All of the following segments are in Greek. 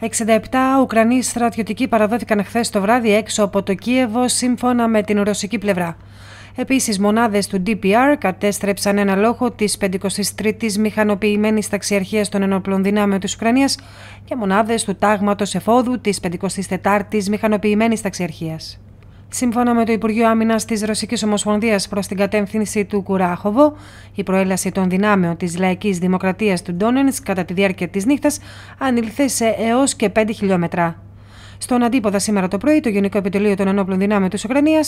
67 Ουκρανοί στρατιωτικοί παραδόθηκαν χθες το βράδυ έξω από το Κίεβο σύμφωνα με την ρωσική πλευρά. Επίσης, μονάδες του DPR κατέστρεψαν ένα λόγο τη 53η Μηχανοποιημένης Ταξιαρχίας των Ενόπλων Δυνάμεων της Ουκρανίας και μονάδες του Τάγματος Εφόδου της 54η Μηχανοποιημένης Ταξιαρχίας. Σύμφωνα με το Υπουργείο Άμυνας της Ρωσικής Ομοσπονδίας προς την κατεύθυνση του Κουράχοβο, η προέλαση των δυνάμεων της Λαϊκής Δημοκρατίας του Ντόνεν κατά τη διάρκεια της νύχτας ανήλθε σε έως και 5 χιλιόμετρα. Στον αντίποδα σήμερα το πρωί, το Γενικό Επιτελείο των Ενόπλων Δυνάμεων της Ουκρανίας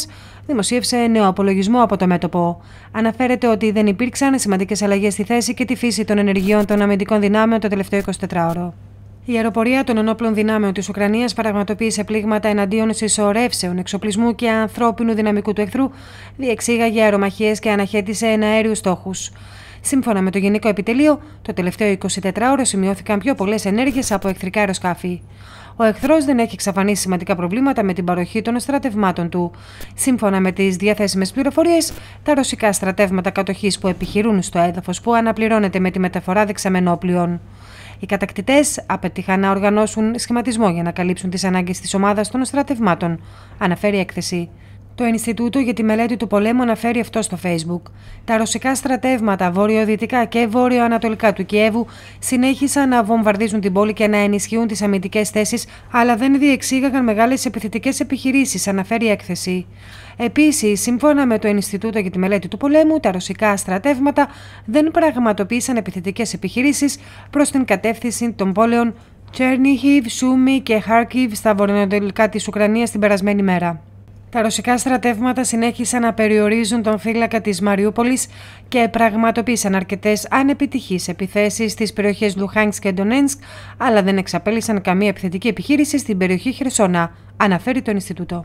δημοσίευσε νέο απολογισμό από το μέτωπο. Αναφέρεται ότι δεν υπήρξαν σημαντικές αλλαγές στη θέση και τη φύση των ενεργειών των αμυντικών δυνάμεων το τελευταίο 24ωρο. Η αεροπορία των ενόπλων δυνάμεων της Ουκρανίας πραγματοποίησε πλήγματα εναντίον συσσωρεύσεων, εξοπλισμού και ανθρώπινου δυναμικού του εχθρού, διεξήγαγε αερομαχίες και αναχέτησε εναέριους στόχους. Σύμφωνα με το Γενικό Επιτελείο, το τελευταίο 24ωρο σημειώθηκαν πιο πολλές ενέργειες από εχθρικά αεροσκάφη. Ο εχθρός δεν έχει εξαφανίσει σημαντικά προβλήματα με την παροχή των στρατευμάτων του. Σύμφωνα με τις διαθέσιμες πληροφορίες, τα ρωσικά στρατεύματα κατοχής που επιχειρούν στο έδαφος που αναπληρώνεται με τη μεταφορά δεξαμενόπλειων. Οι κατακτητές απέτυχαν να οργανώσουν σχηματισμό για να καλύψουν τις ανάγκες της ομάδας των στρατευμάτων, αναφέρει η έκθεση. Το Ινστιτούτο για τη Μελέτη του Πολέμου αναφέρει αυτό στο Facebook. Τα ρωσικά στρατεύματα βορειοδυτικά και βόρειο-ανατολικά του Κιέβου συνέχισαν να βομβαρδίζουν την πόλη και να ενισχύουν τις αμυντικές θέσεις, αλλά δεν διεξήγαγαν μεγάλες επιθετικές επιχειρήσεις, αναφέρει η έκθεση. Επίσης, σύμφωνα με το Ινστιτούτο για τη Μελέτη του Πολέμου, τα ρωσικά στρατεύματα δεν πραγματοποίησαν επιθετικές επιχειρήσεις προς την κατεύθυνση των πόλεων Τσέρνιχιβ, Σούμι και Χάρκιβ στα βορειοανατολικά της Ουκρανίας την περασμένη μέρα. Τα ρωσικά στρατεύματα συνέχισαν να περιορίζουν τον φύλακα της Μαριούπολης και πραγματοποίησαν αρκετές ανεπιτυχείς επιθέσεις στις περιοχές Λουχάνγκ και Ντονένσκ, αλλά δεν εξαπέλυσαν καμία επιθετική επιχείρηση στην περιοχή Χερσόνα, αναφέρει το Ινστιτούτο.